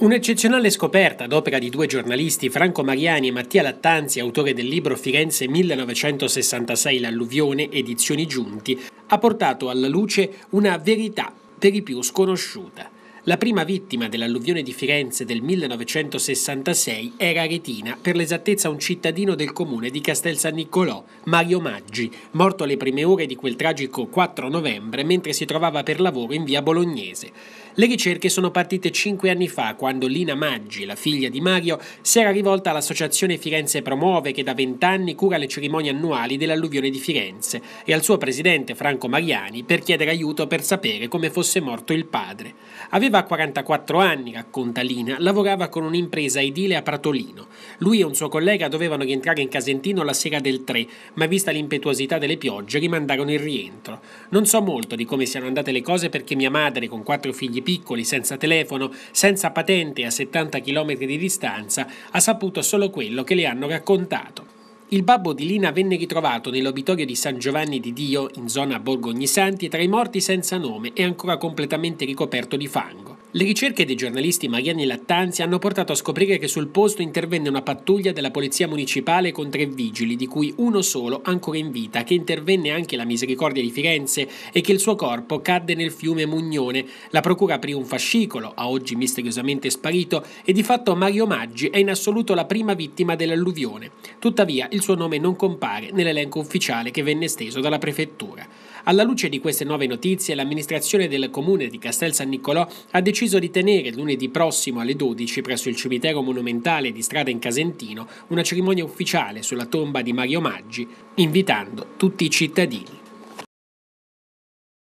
Un'eccezionale scoperta ad opera di due giornalisti, Franco Mariani e Mattia Lattanzi, autore del libro Firenze 1966 L'alluvione, edizioni Giunti, ha portato alla luce una verità per i più sconosciuta. La prima vittima dell'alluvione di Firenze del 1966 era Retina, per l'esattezza un cittadino del comune di Castel San Niccolò, Mario Maggi, morto alle prime ore di quel tragico 4 novembre mentre si trovava per lavoro in via Bolognese. Le ricerche sono partite cinque anni fa, quando Lina Maggi, la figlia di Mario, si era rivolta all'associazione Firenze Promuove, che da vent'anni cura le cerimonie annuali dell'alluvione di Firenze, e al suo presidente Franco Mariani per chiedere aiuto per sapere come fosse morto il padre. Aveva 44 anni, racconta Lina, lavorava con un'impresa edile a Pratolino. Lui e un suo collega dovevano rientrare in Casentino la sera del 3, ma vista l'impetuosità delle piogge rimandarono il rientro. Non so molto di come siano andate le cose perché mia madre, con quattro figli borghi piccoli, senza telefono, senza patente a 70 km di distanza, ha saputo solo quello che le hanno raccontato. Il babbo di Lina venne ritrovato nell'obitorio di San Giovanni di Dio, in zona Borgo Ognisanti, tra i morti senza nome e ancora completamente ricoperto di fango. Le ricerche dei giornalisti Mariani Lattanzi hanno portato a scoprire che sul posto intervenne una pattuglia della polizia municipale con tre vigili, di cui uno solo ancora in vita, che intervenne anche la Misericordia di Firenze e che il suo corpo cadde nel fiume Mugnone. La procura aprì un fascicolo, a oggi misteriosamente sparito, e di fatto Mario Maggi è in assoluto la prima vittima dell'alluvione. Tuttavia il suo nome non compare nell'elenco ufficiale che venne esteso dalla prefettura. Alla luce di queste nuove notizie, l'amministrazione del comune di Castel San Nicolò ha deciso di tenere lunedì prossimo alle 12 presso il cimitero monumentale di Strada in Casentino una cerimonia ufficiale sulla tomba di Mario Maggi, invitando tutti i cittadini.